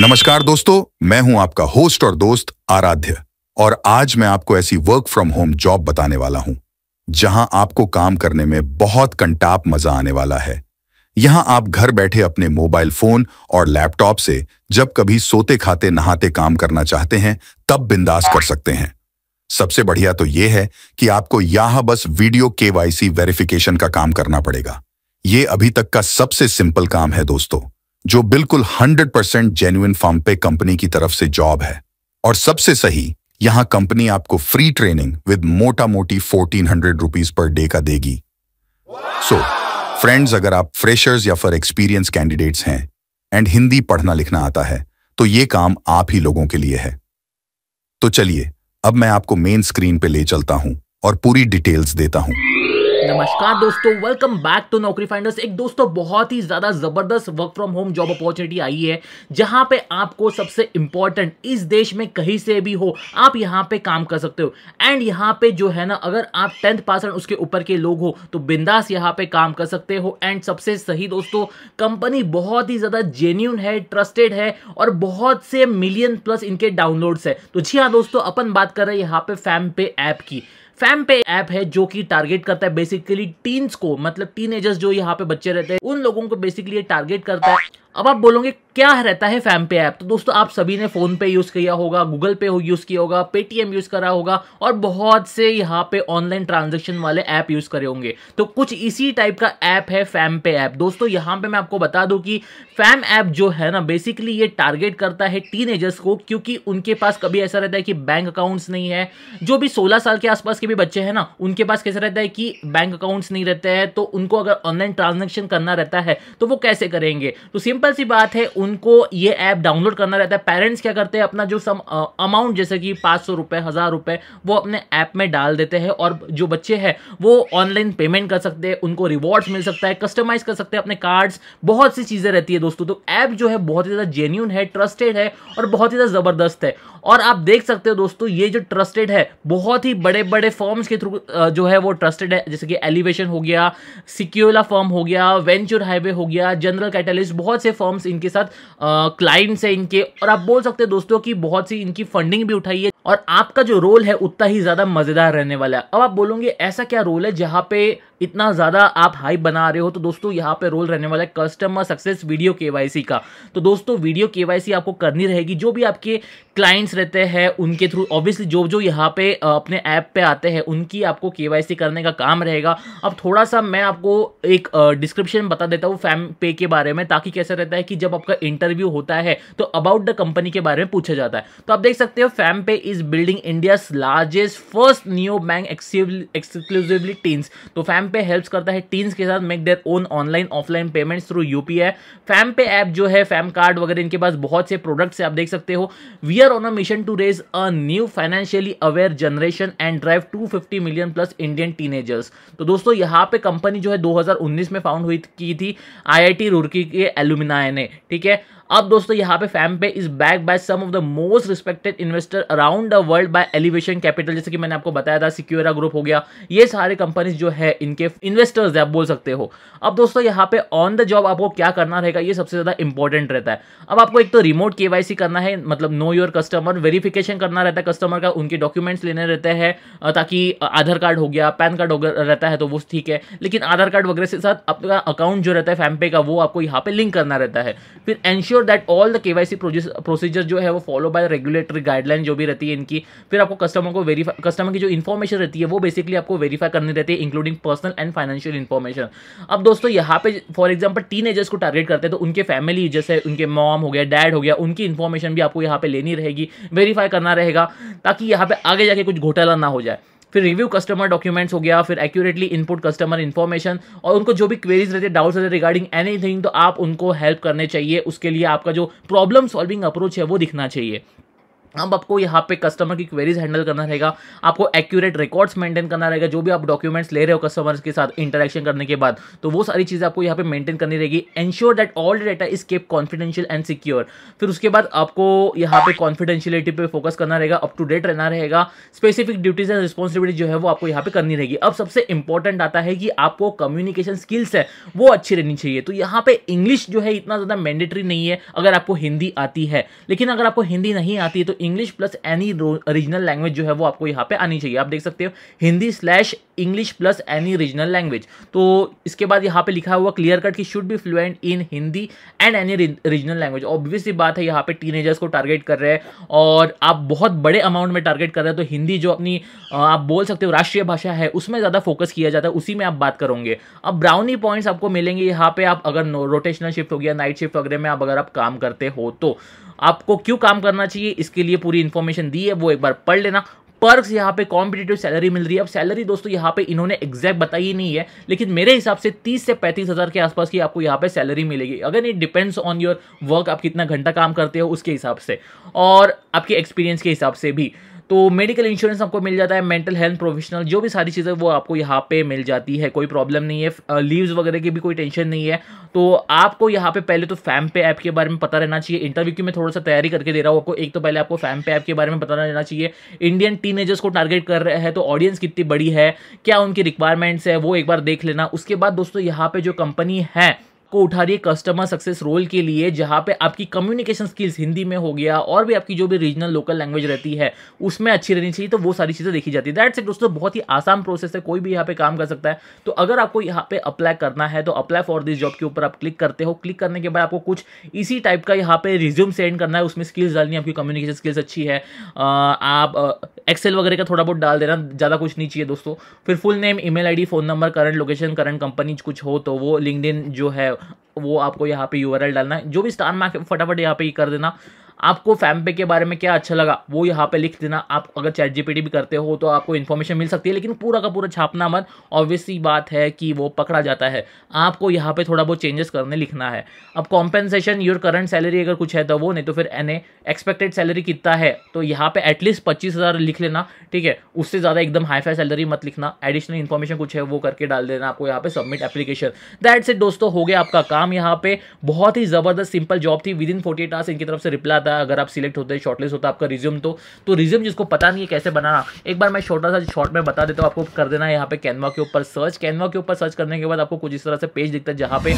नमस्कार दोस्तों मैं हूं आपका होस्ट और दोस्त आराध्य और आज मैं आपको ऐसी वर्क फ्रॉम होम जॉब बताने वाला हूं जहां आपको काम करने में बहुत कंटाप मजा आने वाला है यहां आप घर बैठे अपने मोबाइल फोन और लैपटॉप से जब कभी सोते खाते नहाते काम करना चाहते हैं तब बिंदास कर सकते हैं सबसे बढ़िया तो ये है कि आपको यहां बस वीडियो केवाईसी वेरिफिकेशन का काम करना पड़ेगा ये अभी तक का सबसे सिंपल काम है दोस्तों जो बिल्कुल 100 परसेंट जेन्युन फॉर्म पे कंपनी की तरफ से जॉब है और सबसे सही यहां कंपनी आपको फ्री ट्रेनिंग विद मोटा मोटी fourteen hundred rupees per day का देगी सो wow! फ्रेंड्स so, अगर आप फ्रेशर्स या फॉर एक्सपीरियंस कैंडिडेट्स हैं एंड हिंदी पढ़ना लिखना आता है तो ये काम आप ही लोगों के लिए है तो चलिए अब मैं आपको मेन स्क्रीन पे ले चलता हूं और पूरी डिटेल्स देता हूं नमस्कार दोस्तों welcome back to Naukri finders एक दोस्तों बहुत ही ज़्यादा ज़बरदस्त work from home job opportunity आई है जहां पे आपको सबसे इंपॉर्टेंट इस देश में कहीं से भी हो आप यहां पे काम कर सकते हो एंड यहां पे जो है ना अगर आप टेंथ पास उसके ऊपर के लोग हो तो बिंदास यहाँ पे काम कर सकते हो एंड सबसे सही दोस्तों कंपनी बहुत ही ज़्यादा जेन्यून है ट्रस्टेड है और बहुत से मिलियन प्लस इनके डाउनलोड्स है तो जी हाँ दोस्तों अपन बात कर रहे हैं यहाँ पे फैम पे ऐप की फैम पे ऐप है जो कि टारगेट करता है बेसिकली टीन्स को मतलब टीन जो यहाँ पे बच्चे रहते हैं उन लोगों को बेसिकली ये टारगेट करता है अब आप बोलोगे क्या रहता है फैम पे ऐप तो दोस्तों आप सभी ने फोन पे यूज किया होगा गूगल पे हो यूज किया होगा पेटीएम यूज करा होगा और बहुत से यहाँ पे ऑनलाइन ट्रांजेक्शन वाले ऐप यूज करे होंगे तो कुछ इसी टाइप का ऐप है फैम पे ऐप दोस्तों यहाँ पे मैं आपको बता दू की फैम ऐप जो है ना बेसिकली ये टारगेट करता है टीन को क्योंकि उनके पास कभी ऐसा रहता है कि बैंक अकाउंट नहीं है जो भी सोलह साल के आसपास के भी बच्चे हैं ना उनके पास कैसे रहता है कि बैंक अकाउंट्स नहीं रहते हैं तो उनको अगर ऑनलाइन ट्रांजेक्शन करना रहता है तो वो कैसे करेंगे तो सिंपल सी बात है उनको ये ऐप डाउनलोड करना रहता है पेरेंट्स क्या करते हैं अपना जो सम अमाउंट जैसे कि पाँच सौ रुपये हज़ार रुपये वो अपने ऐप में डाल देते हैं और जो बच्चे हैं वो ऑनलाइन पेमेंट कर सकते हैं उनको रिवॉर्ड्स मिल सकता है कस्टमाइज कर सकते हैं अपने कार्ड्स बहुत सी चीज़ें रहती है दोस्तों तो ऐप जो है बहुत ही ज़्यादा जेन्यून है ट्रस्टेड है और बहुत ही ज़्यादा ज़बरदस्त है और आप देख सकते हो दोस्तों ये जो ट्रस्टेड है बहुत ही बड़े बड़े फॉर्म्स के थ्रू uh, जो है वो ट्रस्टेड है जैसे कि एलिवेशन हो गया सिक्योला फॉर्म हो गया वेंचर हाईवे हो गया जनरल कैटलिस्ट बहुत से फॉर्म्स इनके साथ क्लाइंट्स uh, हैं इनके और आप बोल सकते हैं दोस्तों की बहुत सी इनकी फंडिंग भी उठाई है और आपका जो रोल है उतना ही ज़्यादा मज़ेदार रहने वाला है अब आप बोलोगे ऐसा क्या रोल है जहाँ पे इतना ज़्यादा आप हाइप बना रहे हो तो दोस्तों यहाँ पे रोल रहने वाला है कस्टमर सक्सेस वीडियो केवाईसी का तो दोस्तों वीडियो केवाईसी आपको करनी रहेगी जो भी आपके क्लाइंट्स रहते हैं उनके थ्रू ऑब्वियसली जो जो यहाँ पे अपने ऐप पे आते हैं उनकी आपको केवाईसी करने का काम रहेगा अब थोड़ा सा मैं आपको एक डिस्क्रिप्शन बता देता हूँ फैम पे के बारे में ताकि कैसे रहता है कि जब आपका इंटरव्यू होता है तो अबाउट द कंपनी के बारे में पूछा जाता है तो आप देख सकते हो FamPay is building India largest first new bank exclusively teens तो फैम पे हेल्प करता है टीन्स के साथ make their own online offline payments through UPI FamPay app जो है फैम कार्ड वगैरह इनके पास बहुत से प्रोडक्ट्स आप देख सकते हो we are on a mission to raise a new financially aware generation and drive 250 million plus Indian teenagers तो दोस्तों यहाँ पे कंपनी जो है 2019 में फाउंड हुई की थी आईआईटी रुड़की के एलुमिनाय ने ठीक है अब दोस्तों यहाँ पे FamPay is back by some of the most respected investor around the world by Elevation Capital जैसे कि मैंने आपको बताया था सिक्योरा ग्रुप हो गया ये सारे कंपनीज जो है इन इनके इन्वेस्टर्स है आप बोल सकते हो अब दोस्तों यहाँ पे ऑन द जॉब आपको क्या करना रहेगा ये सबसे ज़्यादा इंपॉर्टेंट रहता है अब आपको एक तो रिमोट के करना है मतलब नो योर कस्टमर वेरिफिकेशन करना रहता है कस्टमर का उनके डॉक्यूमेंट्स लेने रहते हैं ताकि आधार कार्ड हो गया पैन कार्ड रहता है तो वो ठीक है लेकिन आधार कार्ड वगैरह के साथ आपका अकाउंट जो रहता है फैमपे का वो आपको यहाँ पे लिंक करना रहता है फिर एंश्योर दैट ऑल द के प्रोसीजर जो है वो फॉलो बाय रेगुलेटरी गाइडलाइन जो भी रहती है इनकी फिर आपको कस्टमर को वेरीफाई कस्टमर की जो इन्फॉर्मेशन रहती है वो बेसिकली आपको वेरीफाई करनी रहती है including personal personal and financial information अब दोस्तों यहाँ पे फॉर एग्जाम्पल टीन को टारगेट करते हैं तो उनके फैमिली जैसे उनके मॉम हो गया डैड हो गया उनकी इन्फॉर्मेशन भी आपको यहाँ पे लेनी रहेगी वेरीफाई करना रहेगा ताकि यहाँ पे आगे जाके कुछ घोटाला ना हो जाए फिर रिव्यू कस्टमर डॉक्यूमेंट्स हो गया फिर एक्यूरेटली इनपुट कस्टमर इन्फॉर्मेशन और उनको जो भी क्वेरीज रहते डाउट्स रहते रिगार्डिंग एनीथिंग तो आप उनको हेल्प करने चाहिए उसके लिए आपका जो प्रॉब्लम सॉल्विंग अप्रोच है वो दिखना चाहिए अब आपको यहाँ पे कस्टमर की क्वेरीज हैंडल करना रहेगा आपको एक्यूरेट रिकॉर्ड्स मेंटेन करना रहेगा जो भी आप डॉक्यूमेंट्स ले रहे हो कस्टमर्स के साथ इंटरेक्शन करने के बाद तो वो सारी चीज़ें आपको यहाँ पे मेंटेन करनी रहेगी ensure that all data is kept confidential and secure फिर उसके बाद आपको यहाँ पे कॉन्फिडेंशियलिटी पे फोकस करना रहेगा अप टू डेट रहना रहेगा स्पेसिफिक ड्यूटीज एंड रिस्पॉन्सिबिलिटी जो है वो आपको यहाँ पे करनी रहेगी अब सबसे इंपॉर्टेंट आता है कि आपको कम्युनिकेशन स्किल्स है वो अच्छी रहनी चाहिए तो यहाँ पे इंग्लिश जो है इतना ज़्यादा मैंडेटरी नहीं है अगर आपको हिंदी आती है लेकिन अगर आपको हिंदी नहीं आती तो English plus any regional language जो है वो आपको यहाँ पे आनी चाहिए आप देख सकते हो Hindi slash English plus any regional language तो इसके बाद यहाँ पे लिखा हुआ क्लियर कट की should be fluent in Hindi and any regional language obviously बात है यहाँ पे टीनेजर्स को टारगेट कर रहे हैं और आप बहुत बड़े अमाउंट में टारगेट कर रहे हैं तो हिंदी जो अपनी आप बोल सकते हो राष्ट्रीय भाषा है उसमें ज़्यादा फोकस किया जाता है उसी में आप बात करोगे अब ब्राउनी पॉइंट्स आपको मिलेंगे यहाँ पर आप अगर रोटेशनल शिफ्ट हो गया नाइट शिफ्ट वगैरह में आप अगर आप काम करते हो तो आपको क्यों काम करना चाहिए इसके लिए पूरी इन्फॉर्मेशन दी है वो एक बार पढ़ लेना पर्क्स यहाँ पे कॉम्पिटेटिव सैलरी मिल रही है अब सैलरी दोस्तों यहाँ पे इन्होंने एग्जैक्ट बताई नहीं है लेकिन मेरे हिसाब से 30 से पैंतीस हज़ार के आसपास की आपको यहाँ पे सैलरी मिलेगी अगर it depends on your work आप कितना घंटा काम करते हो उसके हिसाब से और आपके एक्सपीरियंस के हिसाब से भी तो मेडिकल इंश्योरेंस आपको मिल जाता है मेंटल हेल्थ प्रोफेशनल जो भी सारी चीज़ें वो आपको यहाँ पे मिल जाती है कोई प्रॉब्लम नहीं है लीव्स वगैरह की भी कोई टेंशन नहीं है तो आपको यहाँ पे पहले तो फैम पे ऐप के बारे में पता रहना चाहिए इंटरव्यू की मैं थोड़ा सा तैयारी करके दे रहा हूँ आपको एक तो पहले आपको फैम पे ऐप के बारे में पता रहना चाहिए इंडियन टीन को टारगेट कर रहे हैं तो ऑडियंस कितनी बड़ी है क्या उनकी रिक्वायरमेंट्स है वो एक बार देख लेना उसके बाद दोस्तों यहाँ पर जो कंपनी है को उठा रही है कस्टमर सक्सेस रोल के लिए जहाँ पे आपकी कम्युनिकेशन स्किल्स हिंदी में हो गया और भी आपकी जो भी रीजनल लोकल लैंग्वेज रहती है उसमें अच्छी रहनी चाहिए तो वो सारी चीज़ें देखी जाती है दैट्स इट दोस्तों बहुत ही आसान प्रोसेस है कोई भी यहाँ पे काम कर सकता है तो अगर आपको यहाँ पे अप्लाई करना है तो अप्लाई फॉर दिस जॉब के ऊपर आप क्लिक करते हो क्लिक करने के बाद आपको कुछ इसी टाइप का यहाँ पे रिज्यूम सेंड करना है उसमें स्किल्स डालनी है आपकी कम्युनिकेशन स्किल्स अच्छी है आप एक्सेल वगैरह का थोड़ा बहुत डाल देना ज़्यादा कुछ नहीं चाहिए दोस्तों फिर full name email ID phone number current location current company कुछ हो तो वो लिंकड जो है वो आपको यहाँ पे यू डालना है जो भी स्टार मार्क फटाफट यहाँ पे कर देना आपको फैम पे के बारे में क्या अच्छा लगा वो यहाँ पे लिख देना आप अगर चैट जीपीटी भी करते हो तो आपको इन्फॉर्मेशन मिल सकती है लेकिन पूरा का पूरा छापना मत ऑब्वियसली बात है कि वो पकड़ा जाता है आपको यहाँ पे थोड़ा बहुत चेंजेस करने लिखना है अब कॉम्पेंसेशन योर करंट सैलरी अगर कुछ है तो वो नहीं तो फिर एन एक्सपेक्टेड सैलरी कितना है तो यहाँ पे एटलीस्ट पच्चीस हज़ार लिख लेना ठीक है उससे ज़्यादा एकदम हाई फाई सैलरी मत लिखना एडिशनल इन्फॉर्मेशन कुछ है वो करके डाल देना आपको यहाँ पे सबमिट एप्लीकेशन दैट से दोस्तों हो गया आपका काम यहाँ पे बहुत ही ज़बरदस्त सिंपल जॉब थी विद इन फोर्टी आवर्स इनकी तरफ से रिप्लाई जाता है अगर आप सिलेक्ट होते हैं शॉर्टलिस्ट होता है आपका रिज्यूम तो तो रिज्यूम जिसको पता नहीं है कैसे बनाना एक बार मैं छोटा सा शॉर्ट में बता देता हूँ आपको कर देना है यहाँ पे कैनवा के ऊपर सर्च कैनवा के ऊपर सर्च करने के बाद आपको कुछ इस तरह से पेज दिखता है जहाँ पे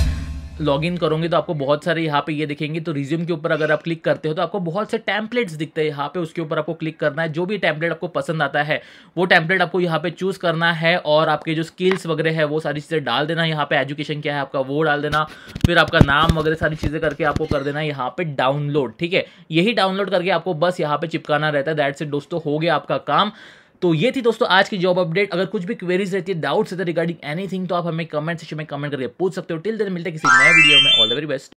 लॉग इन करोगे तो आपको बहुत सारे यहाँ पे ये दिखेंगे तो रिज्यूम के ऊपर अगर आप क्लिक करते हो तो आपको बहुत से टैम्पलेट्स दिखते हैं यहाँ पे उसके ऊपर आपको क्लिक करना है जो भी टैंपलेट आपको पसंद आता है वो टैम्पलेट आपको यहाँ पे चूज़ करना है और आपके जो स्किल्स वगैरह है वो सारी चीज़ें डाल देना यहाँ पे एजुकेशन क्या है आपका वो डाल देना फिर आपका नाम वगैरह सारी चीज़ें करके आपको कर देना है यहाँ पे डाउनलोड ठीक है यही डाउनलोड करके आपको बस यहाँ पे चिपकाना रहता है दैट से दोस्तों हो गया आपका काम तो ये थी दोस्तों आज की जॉब अपडेट अगर कुछ भी क्वेरीज रहती है डाउट्स रहते रिगार्डिंग एनीथिंग तो आप हमें कमेंट सेक्शन में कमेंट करके पूछ सकते हो टिल देन मिलते किसी नए वीडियो में ऑल द वेरी बेस्ट